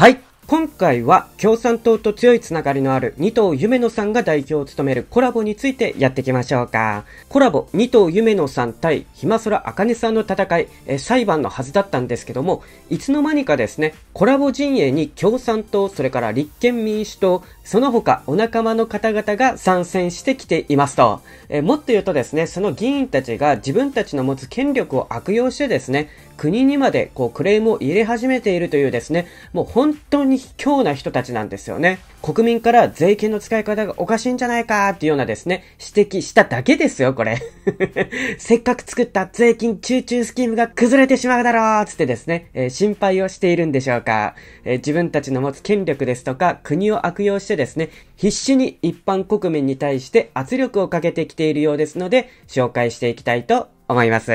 はい。今回は共産党と強いつながりのある二藤夢野さんが代表を務めるコラボについてやっていきましょうか。コラボ二藤夢野さん対ひらあかねさんの戦いえ、裁判のはずだったんですけども、いつの間にかですね、コラボ陣営に共産党、それから立憲民主党、その他お仲間の方々が参戦してきていますと。えもっと言うとですね、その議員たちが自分たちの持つ権力を悪用してですね、国にまでこうクレームを入れ始めているというですね、もう本当に卑怯な人たちなんですよね。国民から税金の使い方がおかしいんじゃないかっていうようなですね、指摘しただけですよ、これ。せっかく作った税金集中スキームが崩れてしまうだろうつってですね、えー、心配をしているんでしょうか、えー、自分たちの持つ権力ですとか、国を悪用してですね、必死に一般国民に対して圧力をかけてきているようですので、紹介していきたいと思います。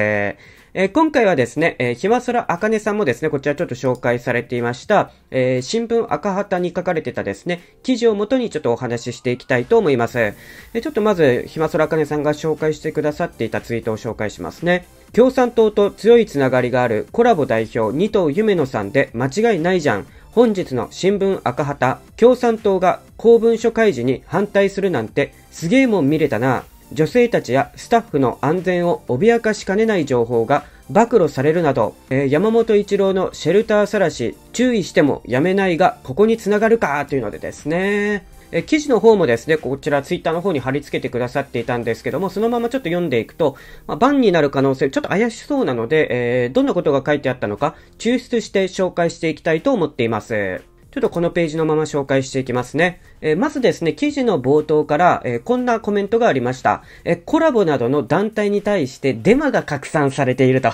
えー、今回はですね、えー、ひまそらあかねさんもですね、こちらちょっと紹介されていました、えー、新聞赤旗に書かれてたですね、記事をもとにちょっとお話ししていきたいと思います。えー、ちょっとまず、ひまそらあかねさんが紹介してくださっていたツイートを紹介しますね。共産党と強いつながりがあるコラボ代表二藤夢野さんで間違いないじゃん。本日の新聞赤旗、共産党が公文書開示に反対するなんてすげえもん見れたな。女性たちやスタッフの安全を脅かしかねない情報が暴露されるなど、えー、山本一郎のシェルター晒し、注意してもやめないが、ここにつながるかというのでですね、え記事の方もですね、こちらツイッターの方に貼り付けてくださっていたんですけども、そのままちょっと読んでいくと、まあ、バンになる可能性、ちょっと怪しそうなので、えー、どんなことが書いてあったのか、抽出して紹介していきたいと思っています。ちょっとこのページのまま紹介していきますね。えー、まずですね、記事の冒頭から、えー、こんなコメントがありました。えコラボなどの団体に対してデマが拡散されていると。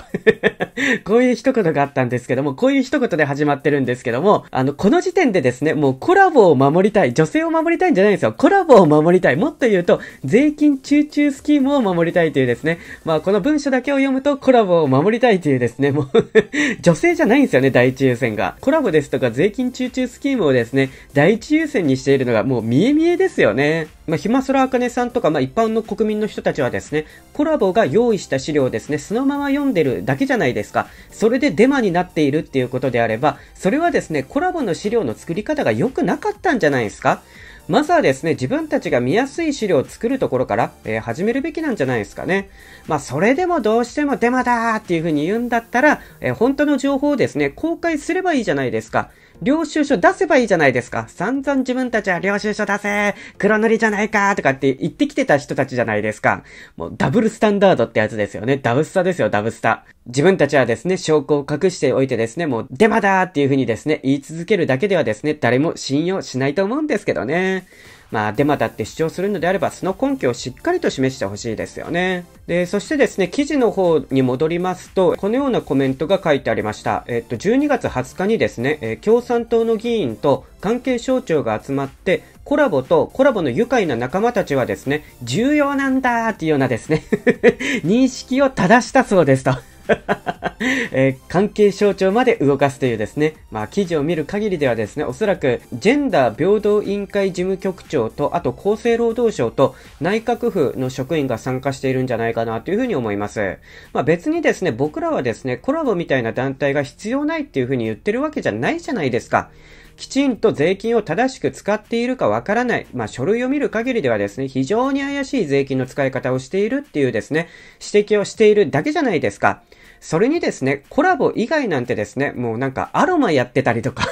こういう一言があったんですけども、こういう一言で始まってるんですけども、あの、この時点でですね、もうコラボを守りたい、女性を守りたいんじゃないんですよ。コラボを守りたい。もっと言うと、税金中中スキームを守りたいというですね。まあ、この文章だけを読むと、コラボを守りたいというですね、もう 女性じゃないんですよね、第一優先が。コラボですとか、税金中中スキームをですね、第一優先にしているのがもう見え見えですよね。まあ、ひまそらあかねさんとか、まあ、一般の国民の人たちはですね、コラボが用意した資料をですね、そのまま読んでるだけじゃないですか。それでデマになっているっていうことであれば、それはですね、コラボの資料の作り方が良くなかったんじゃないですか。まずはですね、自分たちが見やすい資料を作るところから、えー、始めるべきなんじゃないですかね。まあ、それでもどうしてもデマだーっていう風に言うんだったら、えー、本当の情報をですね、公開すればいいじゃないですか。領収書出せばいいじゃないですか。散々自分たちは領収書出せ黒塗りじゃないかとかって言ってきてた人たちじゃないですか。もうダブルスタンダードってやつですよね。ダブスタですよ、ダブスタ。自分たちはですね、証拠を隠しておいてですね、もうデマだっていうふうにですね、言い続けるだけではですね、誰も信用しないと思うんですけどね。まあデマだって主張するのであれば、その根拠をしっかりと示してほしいですよね。で、そしてですね、記事の方に戻りますと、このようなコメントが書いてありました。えっと、12月20日にですね、え共産党の議員と関係省庁が集まって、コラボとコラボの愉快な仲間たちはですね、重要なんだーっていうようなですね 認識を正したそうですと えー、関係省庁まで動かすというですね、まあ、記事を見る限りではですね、おそらく、ジェンダー平等委員会事務局長と、あと厚生労働省と内閣府の職員が参加しているんじゃないかなというふうに思います。まあ、別にですね、僕らはですね、コラボみたいな団体が必要ないっていうふうに言ってるわけじゃないじゃないですか。きちんと税金を正しく使っているかわからない、まあ、書類を見る限りではですね、非常に怪しい税金の使い方をしているっていうですね、指摘をしているだけじゃないですか。それにですね、コラボ以外なんてですね、もうなんかアロマやってたりとか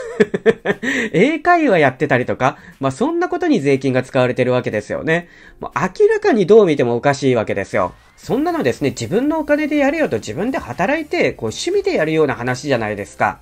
英会話やってたりとか、まあ、そんなことに税金が使われてるわけですよね。もう明らかにどう見てもおかしいわけですよ。そんなのですね、自分のお金でやれよと自分で働いて、こう趣味でやるような話じゃないですか。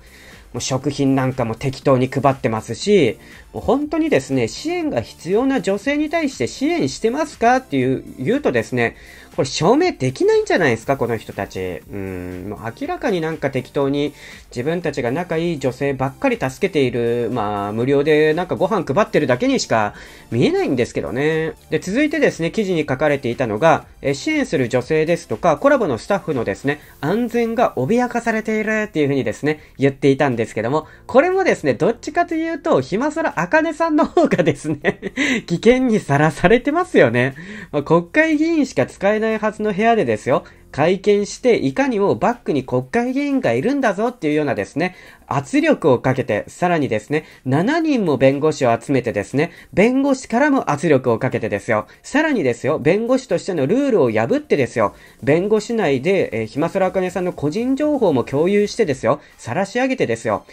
もう食品なんかも適当に配ってますし、本当にですね、支援が必要な女性に対して支援してますかっていう、言うとですね、これ証明できないんじゃないですか、この人たち。うん、もう明らかになんか適当に自分たちが仲いい女性ばっかり助けている、まあ、無料でなんかご飯配ってるだけにしか見えないんですけどね。で、続いてですね、記事に書かれていたのが、え支援する女性ですとか、コラボのスタッフのですね、安全が脅かされているっていうふうにですね、言っていたんですけども、これもですね、どっちかというと、暇さらあかねさんの方がですね 危険にさらされてますよね。まあ、国会議員しか使えないはずの部屋でですよ、会見して、いかにもバックに国会議員がいるんだぞっていうようなですね、圧力をかけて、さらにですね、7人も弁護士を集めてですね、弁護士からも圧力をかけてですよ、さらにですよ、弁護士としてのルールを破ってですよ、弁護士内で、えー、ひまそらあかねさんの個人情報も共有してですよ、晒し上げてですよ、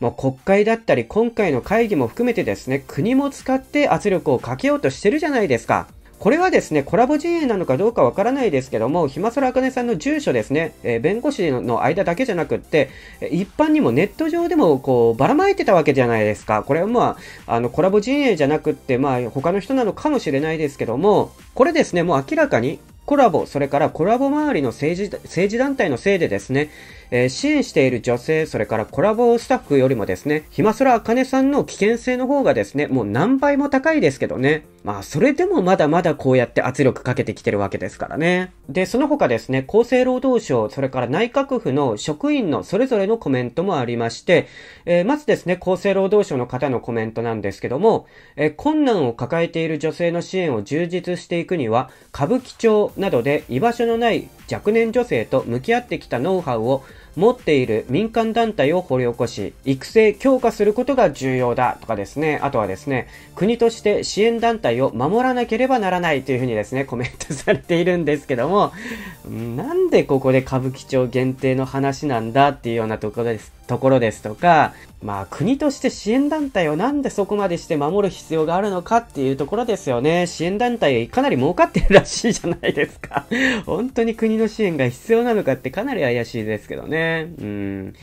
もう国会だったり、今回の会議も含めてですね、国も使って圧力をかけようとしてるじゃないですか。これはですね、コラボ陣営なのかどうかわからないですけども、ひまそらあかねさんの住所ですね、えー、弁護士の間だけじゃなくって、一般にもネット上でもこう、ばらまいてたわけじゃないですか。これはまあ、あの、コラボ陣営じゃなくって、まあ、他の人なのかもしれないですけども、これですね、もう明らかに、コラボ、それからコラボ周りの政治、政治団体のせいでですね、えー、支援している女性、それからコラボスタッフよりもですね、ひまそらあかねさんの危険性の方がですね、もう何倍も高いですけどね。まあ、それでもまだまだこうやって圧力かけてきてるわけですからね。で、その他ですね、厚生労働省、それから内閣府の職員のそれぞれのコメントもありまして、えー、まずですね、厚生労働省の方のコメントなんですけども、えー、困難を抱えている女性の支援を充実していくには、歌舞伎町などで居場所のない若年女性と向き合ってきたノウハウを持っている民間団体を掘り起こし、育成強化することが重要だとかですね、あとはですね、国として支援団体を守らなければならないというふうにですね、コメントされているんですけども、なんでここで歌舞伎町限定の話なんだっていうようなところですところですとか、まあ国として支援団体をなんでそこまでして守る必要があるのかっていうところですよね。支援団体かなり儲かってるらしいじゃないですか。本当に国の支援が必要なのかってかなり怪しいですけどね。うん。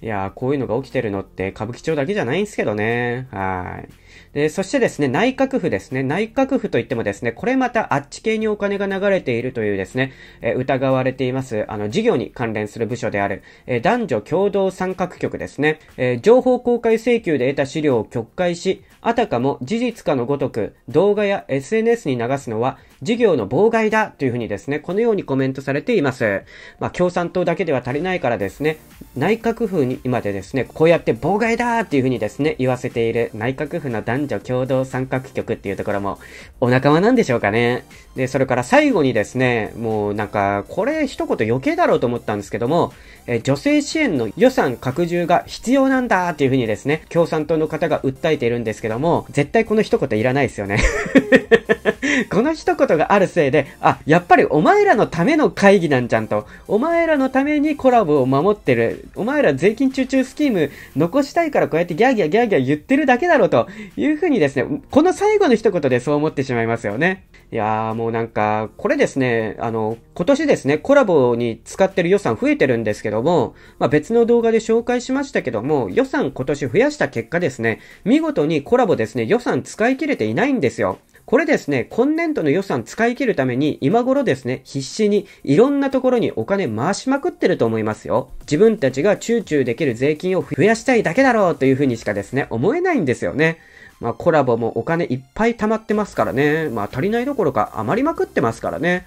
いやこういうのが起きてるのって歌舞伎町だけじゃないんですけどね。はい。で、そしてですね、内閣府ですね、内閣府といってもですね、これまたあっち系にお金が流れているというですね、え疑われています、あの、事業に関連する部署である、え男女共同参画局ですね、え情報公開請求で得た資料を曲解し、あたかも事実かのごとく動画や SNS に流すのは事業の妨害だというふうにですね、このようにコメントされています。まあ、共産党だけでは足りないからですね、内閣府にまでですね、こうやって妨害だっていうふうにですね、言わせている内閣府など男女共同参画局っていうところもお仲間なんでしょうかね。で、それから最後にですね、もうなんか、これ一言余計だろうと思ったんですけども、え女性支援の予算拡充が必要なんだっていうふうにですね、共産党の方が訴えているんですけども、絶対この一言いらないですよね。この一言があるせいで、あ、やっぱりお前らのための会議なんじゃんと。お前らのためにコラボを守ってる。お前ら税金中中スキーム残したいからこうやってギャーギャーギャーギャー言ってるだけだろうというふうにですね、この最後の一言でそう思ってしまいますよね。いやーもうなんか、これですね、あの、今年ですね、コラボに使ってる予算増えてるんですけども、まあ、別の動画で紹介しましたけども、予算今年増やした結果ですね、見事にコラボですね、予算使い切れていないんですよ。これですね、今年度の予算使い切るために、今頃ですね、必死にいろんなところにお金回しまくってると思いますよ。自分たちが躊躇できる税金を増やしたいだけだろうというふうにしかですね、思えないんですよね。まあコラボもお金いっぱい溜まってますからね。まあ足りないどころか余りまくってますからね。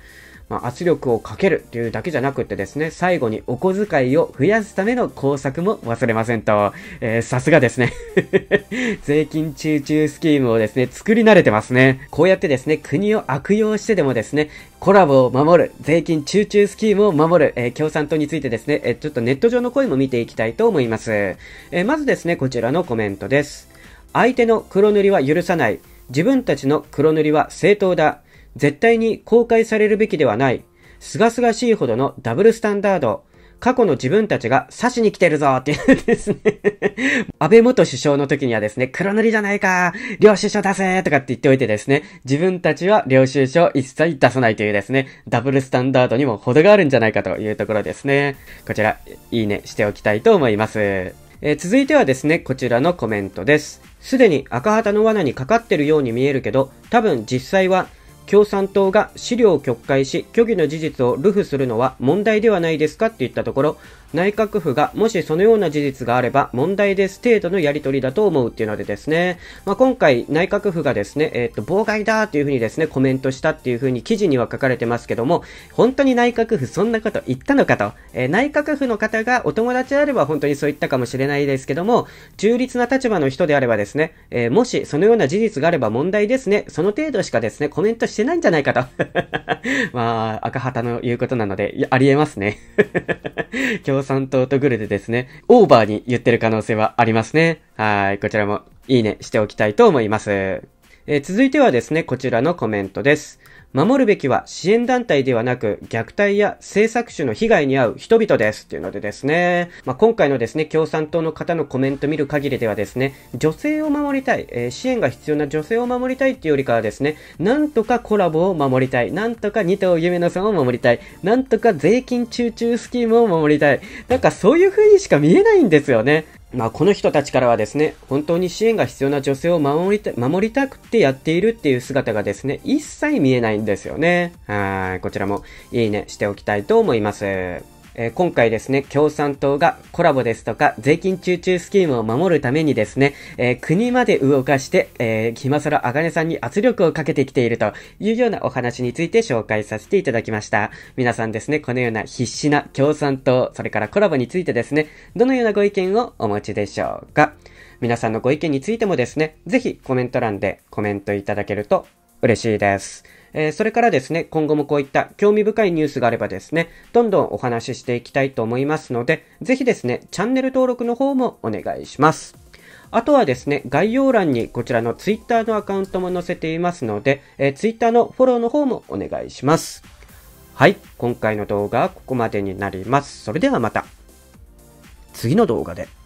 まあ、圧力をかけるというだけじゃなくってですね、最後にお小遣いを増やすための工作も忘れませんと、えー、さすがですね 税金中中スキームをですね、作り慣れてますね。こうやってですね、国を悪用してでもですね、コラボを守る、税金中中スキームを守る、えー、共産党についてですね、えー、ちょっとネット上の声も見ていきたいと思います。えー、まずですね、こちらのコメントです。相手の黒塗りは許さない。自分たちの黒塗りは正当だ。絶対に公開されるべきではない、すがすがしいほどのダブルスタンダード、過去の自分たちが刺しに来てるぞっていうですね 安倍元首相の時にはですね、黒塗りじゃないか領収書出せとかって言っておいてですね、自分たちは領収書一切出さないというですね、ダブルスタンダードにも程があるんじゃないかというところですね。こちら、いいねしておきたいと思います。えー、続いてはですね、こちらのコメントです。すでに赤旗の罠にかかってるように見えるけど、多分実際は共産党が資料を曲解し虚偽の事実を流布するのは問題ではないですかって言ったところ内閣府がもしそのような事実があれば問題です程度のやり取りだと思うっていうのでですね、まあ、今回内閣府がですね、えっ、と、妨害だというふうにですね、コメントしたっていうふうに記事には書かれてますけども、本当に内閣府そんなこと言ったのかと、えー、内閣府の方がお友達であれば本当にそう言ったかもしれないですけども、中立な立場の人であればですね、えー、もしそのような事実があれば問題ですね、その程度しかですね、コメントしてないんじゃないかと。まあ、赤旗の言うことなので、ありえますね。共産党とグルでですね、オーバーに言ってる可能性はありますね。はい、こちらもいいねしておきたいと思います。えー、続いてはですね、こちらのコメントです。守るべきは支援団体ではなく、虐待や性搾取の被害に遭う人々です。っていうのでですね、まあ、今回のですね、共産党の方のコメント見る限りではですね、女性を守りたい、えー、支援が必要な女性を守りたいっていうよりかはですね、なんとかコラボを守りたい、なんとか二頭夢のさんを守りたい、なんとか税金中中スキームを守りたい、なんかそういう風にしか見えないんですよね。まあ、この人たちからはですね、本当に支援が必要な女性を守りた守りたくてやっているっていう姿がですね、一切見えないんですよね。はい、こちらもいいねしておきたいと思います。えー、今回ですね、共産党がコラボですとか、税金中中スキームを守るためにですね、えー、国まで動かして、えー、ひまらあがねさんに圧力をかけてきているというようなお話について紹介させていただきました。皆さんですね、このような必死な共産党、それからコラボについてですね、どのようなご意見をお持ちでしょうか皆さんのご意見についてもですね、ぜひコメント欄でコメントいただけると嬉しいです。えー、それからですね、今後もこういった興味深いニュースがあればですね、どんどんお話ししていきたいと思いますので、ぜひですね、チャンネル登録の方もお願いします。あとはですね、概要欄にこちらのツイッターのアカウントも載せていますので、えー、Twitter のフォローの方もお願いします。はい、今回の動画はここまでになります。それではまた、次の動画で。